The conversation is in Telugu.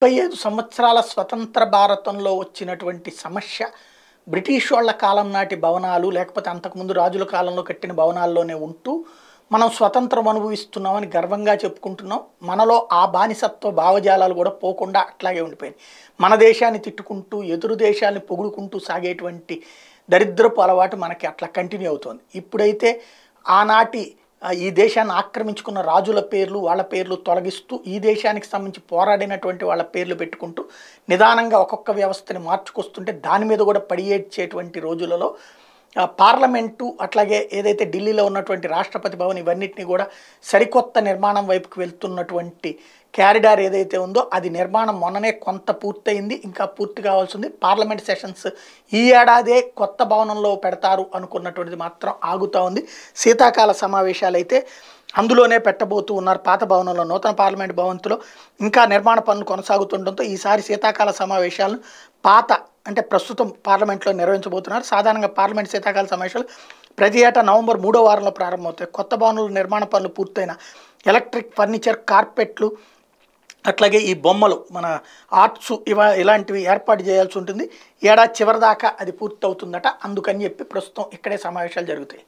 ముప్పై ఐదు సంవత్సరాల స్వతంత్ర భారతంలో వచ్చినటువంటి సమస్య బ్రిటిష్ వాళ్ళ కాలం నాటి భవనాలు లేకపోతే అంతకుముందు రాజుల కాలంలో కట్టిన భవనాల్లోనే ఉంటూ మనం స్వతంత్రం అనుభవిస్తున్నామని గర్వంగా చెప్పుకుంటున్నాం మనలో ఆ బానిసత్వ భావజాలాలు కూడా పోకుండా అట్లాగే ఉండిపోయినాయి మన దేశాన్ని తిట్టుకుంటూ ఎదురు దేశాన్ని పొగుడుకుంటూ సాగేటువంటి దరిద్రపు అలవాటు మనకి అట్లా కంటిన్యూ అవుతోంది ఇప్పుడైతే ఆనాటి ఈ దేశాన్ని ఆక్రమించుకున్న రాజుల పేర్లు వాళ్ళ పేర్లు తొలగిస్తూ ఈ దేశానికి సంబంధించి పోరాడినటువంటి వాళ్ళ పేర్లు పెట్టుకుంటూ నిదానంగా ఒక్కొక్క వ్యవస్థని మార్చుకొస్తుంటే దాని మీద కూడా పడియేడ్చేటువంటి రోజులలో పార్లమెంటు అట్లాగే ఏదైతే ఢిల్లీలో ఉన్నటువంటి రాష్ట్రపతి భవన్ ఇవన్నిటిని కూడా సరికొత్త నిర్మాణం వైపుకు వెళ్తున్నటువంటి క్యారిడార్ ఏదైతే ఉందో అది నిర్మాణం మొన్ననే కొంత పూర్తయింది ఇంకా పూర్తి కావాల్సింది పార్లమెంట్ సెషన్స్ ఈ ఏడాదే కొత్త భవనంలో పెడతారు అనుకున్నటువంటిది మాత్రం ఆగుతూ ఉంది శీతాకాల సమావేశాలు అయితే అందులోనే పెట్టబోతూ ఉన్నారు పాత భవనంలో నూతన పార్లమెంట్ భవంతులో ఇంకా నిర్మాణ పనులు కొనసాగుతుండటంతో ఈసారి శీతాకాల సమావేశాలను పాత అంటే ప్రస్తుతం పార్లమెంట్లో నిర్వహించబోతున్నారు సాధారణంగా పార్లమెంట్ శీతాకాల సమావేశాలు ప్రతి ఏటా నవంబర్ మూడో వారంలో ప్రారంభమవుతాయి కొత్త భవనాలు నిర్మాణ పనులు పూర్తయిన ఎలక్ట్రిక్ ఫర్నిచర్ కార్పెట్లు అట్లాగే ఈ బొమ్మలు మన ఆర్ట్స్ ఇవ ఇలాంటివి ఏర్పాటు చేయాల్సి ఉంటుంది ఏడాది చివరిదాకా అది పూర్తవుతుందట అందుకని చెప్పి ప్రస్తుతం ఇక్కడే సమావేశాలు జరుగుతాయి